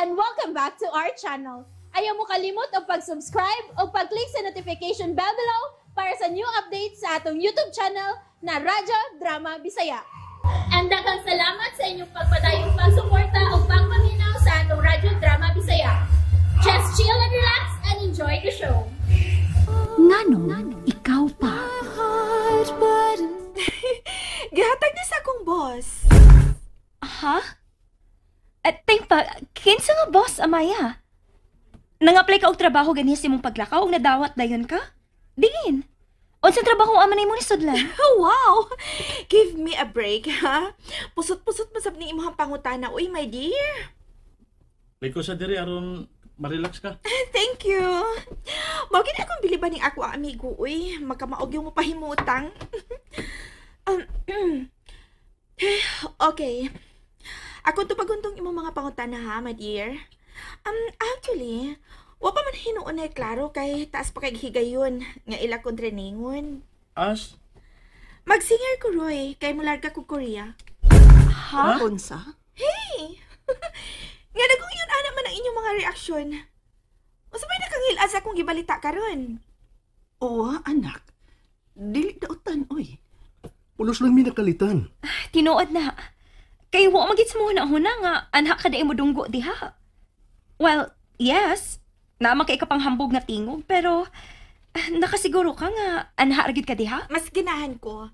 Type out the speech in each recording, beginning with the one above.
and welcome back to our channel. Ayaw mo kalimot o pag-subscribe o pag-click sa notification bell below para sa new updates sa atong YouTube channel na Raja Drama Bisaya. And daghang salamat sa inyong pagpadayong pagsuporta o pagpamilya Nang-apply ka og trabaho ganhi si mong paglakaw og nadawat dayon ka? Dingin. Unsang trabaho ang amanay mo ni Sudlan? wow! Give me a break, ha? Pusot-pusot masab ni imong pangutana, uy, my dear. Liko sa diri aron Marilax ka. Thank you. Mawagin na akong biliban ni ako ang amigo, uy. Magkamaog yung mapahimutang. um, okay. Ako to paguntong imong mga pangutana ha, my dear. Um, actually, wa pa man hinuon ay klaro kay taas pa kay higayon nga ila kon treningon. As? Magsinger ko Roy kay mularga ko Korea. Ha? Unsa? Hey! nga dagong yun ana man ang inyong mga reaksyon. Usa may nakangil asa kung gibalita karon. Oo, anak. Dili dautan oy. Ulos lang mi nakalitan. Ah, tinuod na. Kay wa magits mo na huna nga anak ka na imo dunggo diha. Well, yes. Naman kay pang hambog na tingog, pero ah, nakasiguro ka nga anhaargid ka diha? Mas ginahan ko.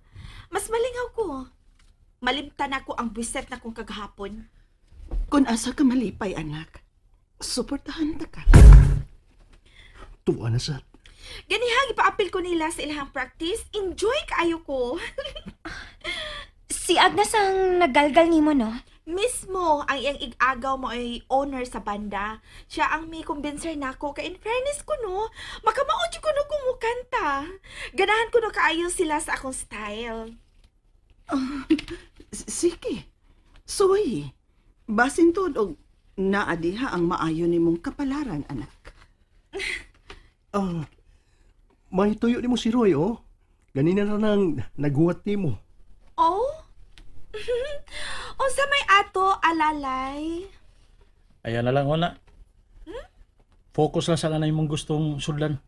Mas malingaw ko. Malimta na ko ang buwiset na kong kagahapon. Kung asa ka malipay, anak, suportahan ta ka. Tuwa na sa... Ganihang ipaapil ko nila sa ilahang practice. Enjoy kaayo ko. si Agnes ang naggalgal mo, no? mismo ang iyang igagaw mo ay owner sa banda. Siya ang may kumbinser nako kay in fairness ko no, makamaod ko no kung mukanta. Ganahan ko no kaayo sila sa akong style. Uh, sige. Soy, basin to og naadiha ang maayo nimong kapalaran anak. Ah, uh, may tuyo ni mo si Roy, oh. Ganina na nang naguhat ni mo. alalay? Ayan na lang, una. Hmm? Focus lang sa kanay mong gustong sudlan.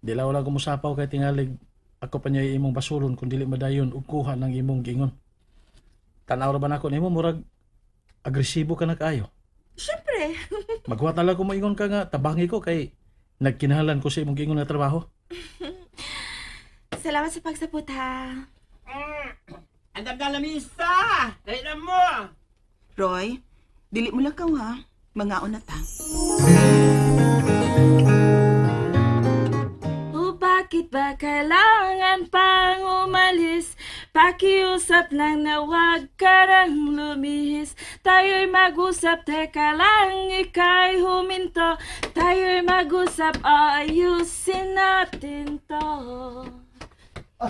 Di lang wala kumusapaw kay tingalig. Ako pa niya imong basulon kung dili madayon ug kuha ng imong gingon. Tanaw ra ba nako nimo murag agresibo ka na kaayo? Siyempre. Magkuha tala ko moingon ka nga tabangi ko kay nagkinahalan ko sa imong gingon na trabaho. Salamat sa pagsapot ha. Mm. Ang damdalamisa! Dali na mo! Roy, dili mo lang ka ha. Mangaon na ta. Oh, bakit ba kailangan pang umalis? Pakiusap lang na wag ka lang lumihis Tayo'y mag-usap, teka lang, ika'y huminto Tayo'y mag-usap, ayusin natin to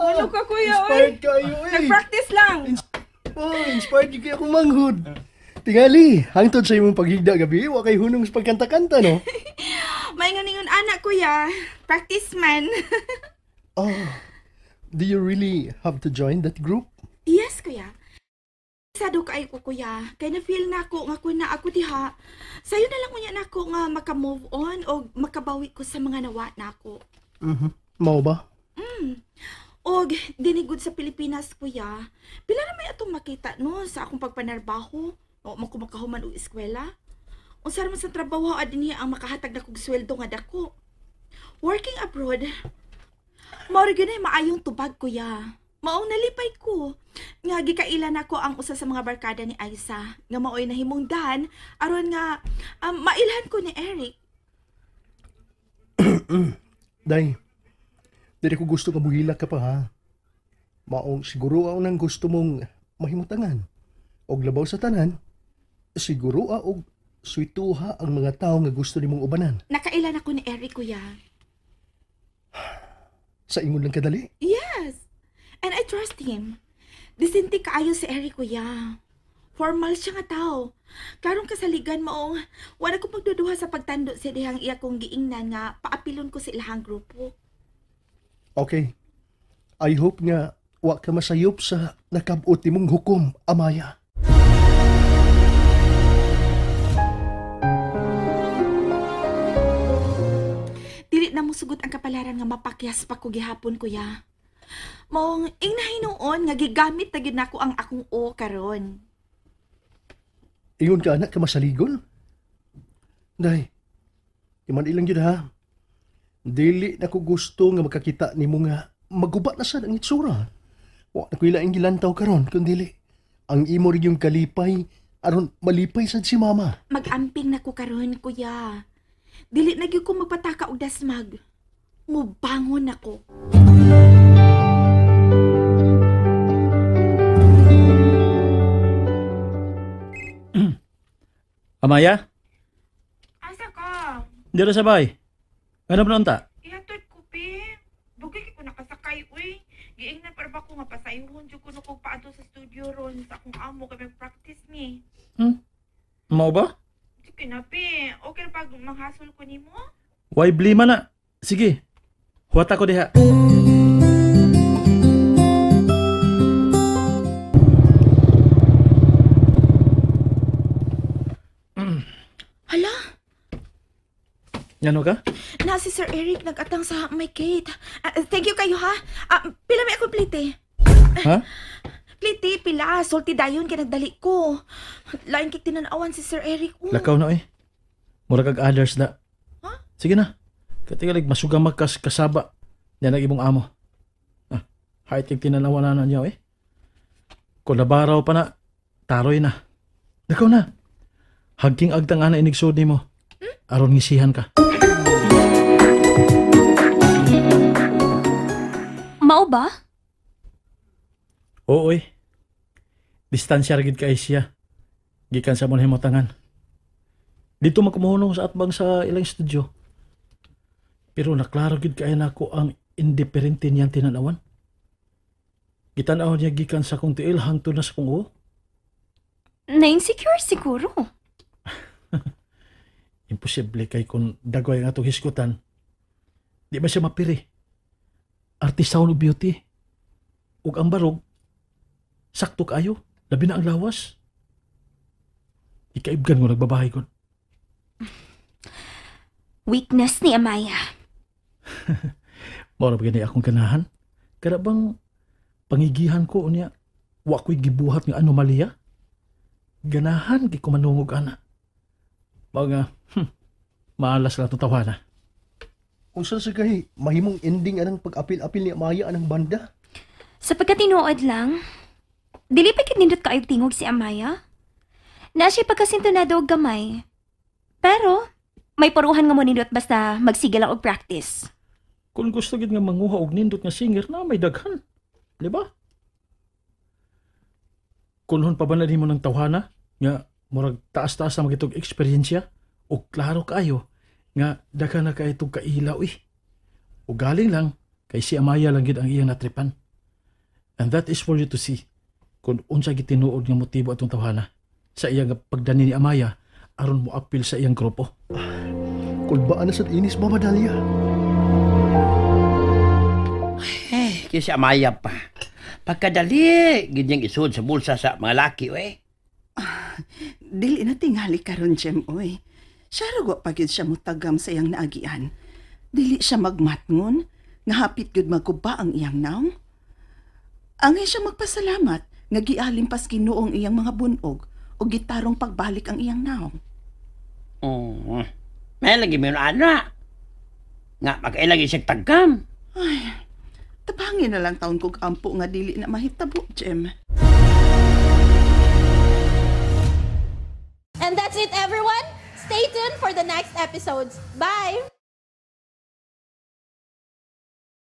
Ano ka kuya, oy? Inspired kayo eh! Nag-practice lang! Inspired Oh, inspired kay akong manghud. Tingali, hangtod sa imong paghigda gabi, wa kay hunong sa pagkanta-kanta, no? May nga ningon anak, kuya. Practice man. oh, do you really have to join that group? Yes, kuya. Sado kay ko, kuya. Kay na-feel na ako nga ko na ako diha. Sayo na lang kunya na ako nga makamove on o makabawi ko sa mga nawa na ako. Mm-hmm. Mau ba? Mm og dinigod sa Pilipinas kuya pila na may atong makita no sa akong pagpanarbaho o makumakahuman o eskwela unsa man sa trabaho adin ah, ang makahatag na kog sweldo nga dako working abroad mao gyud maayong tubag kuya mao nalipay ko nga gikaila nako ang usa sa mga barkada ni Aisa nga maoy nahimungdan aron nga um, mailhan ko ni Eric Day Dili ko gusto ka buhilak ka pa ha. Maong siguro ako nang gusto mong mahimutangan. Og labaw sa tanan, siguro a og suituha ang mga tao nga gusto nimong ubanan. Nakailan ako ni Eric, kuya. sa ingon lang kadali? Yes. And I trust him. Disinti kaayo si Eric, kuya. Formal siya nga tao. Karong kasaligan mo, wala ko pagduduha sa pagtando sa dihang iya kong giingnan nga paapilon ko sa ilahang grupo. Okay. I hope nga wa ka masayop sa nakabot mong hukom, Amaya. Dili na mo sugod ang kapalaran nga mapakyas pa ko gihapon, kuya. Mong ingnahin noon nga gigamit na ginako ang akong o karon. Ingon ka anak ka masaligon? Day, iman ilang yun ha. Dili na ko gusto nga makakita ni nga magubat na sad ang itsura. Wa na ko ilaing gilantaw karon kun dili. Ang imo rin yung kalipay aron malipay sad si mama. Magamping na ko karon kuya. Dili na gyud ko magpataka og dasmag. Mubangon ako. Amaya? Asa ko? Dira sa bay. Ano ba ta? Ihatod ko, pe. Dugay ko nakasakay, uy. Giing na parba ko nga pasayuhon. Diyo ko nukog paado sa studio ron. Sa akong amo kami practice ni. Hmm? Mau ba? Sige na, pe. Okay pag manghasol ko ni mo? Why blima na? Sige. Huwata ko diha. Ngano ka? Na si Sir Eric nagatang sa may Kate. Uh, ah, thank you kayo ha. Uh, pila may akong Ha? Huh? Plite, pila. Sulti dayon kay nagdali ko. Lain kik tinanawan si Sir Eric. Oh. Lakaw na eh. Mura kag others na. Ha? Sige na. Katigalig masugamag kas kasaba. Yan ang ibong amo. Ah, haitig tinanawan na niya eh. Kulabaraw pa na. Taroy na. Lakaw na. Hagking agtang ana inigsod ni mo aron ngisihan ka. Mao ba? Ooy. Distansya ra gid kay siya. Gikan sa mong himutangan. Dito magkumuhunong sa atbang sa ilang studio. Pero naklaro gid kay nako ang indiferente niyang tinanawan. Gitanaw niya gikan sa kong tiil hangtod na sa kong Na-insecure siguro. Imposible kay kung dagway nga itong hiskutan, di ba siya mapiri? Artisan o beauty. Ug ang barog, sakto kayo, labi na ang lawas. Ikaibgan mo nagbabahay ko. Weakness ni Amaya. Mora ba gani akong kanahan? Kada bang pangigihan ko niya, wako'y gibuhat ng anomalia? Ganahan kay kumanungog anak. Baga, hmm, maalas lang tutawa na. Unsa sa kay mahimong ending anang pag-apil-apil ni Amaya anang banda? Sa pagkatinuod lang, dili pa kinindot kaayog tingog si Amaya. Na siya pagkasintonado gamay. Pero, may puruhan nga mo nindot basta magsiga lang og practice. Kung gusto gid nga manguha og nindot nga singer na may daghan. Di ba? Kunhon pa ba na mo ng tawhana? Nga, murag taas-taas na magitog eksperyensya o klaro kayo nga daka na kay itong kailaw eh. O galing lang kay si Amaya lang gid ang iyang natripan. And that is for you to see kung unsa gitinuod nga motibo atong tawhana sa iyang pagdani ni Amaya aron mo apil sa iyang grupo. kulbaan na sa inis ba madalya? Eh, kay si Amaya pa. Pagkadali, ganyang isod sa bulsa sa mga laki, eh dili na tingali karon jem oy. Siya rago pagyud siya mutagam sa iyang naagian. Dili siya magmatngon, nga hapit gyud maguba ang iyang naong. Ang siya magpasalamat nga gialim pas Kinuong iyang mga bunog o gitarong pagbalik ang iyang naong. Oh, may lagi mo ana. Nga magkailagi siya tagam. Ay, tabangin na lang taon kog ampo nga dili na mahitabo, Jem. And that's it, everyone. Stay tuned for the next episodes. Bye!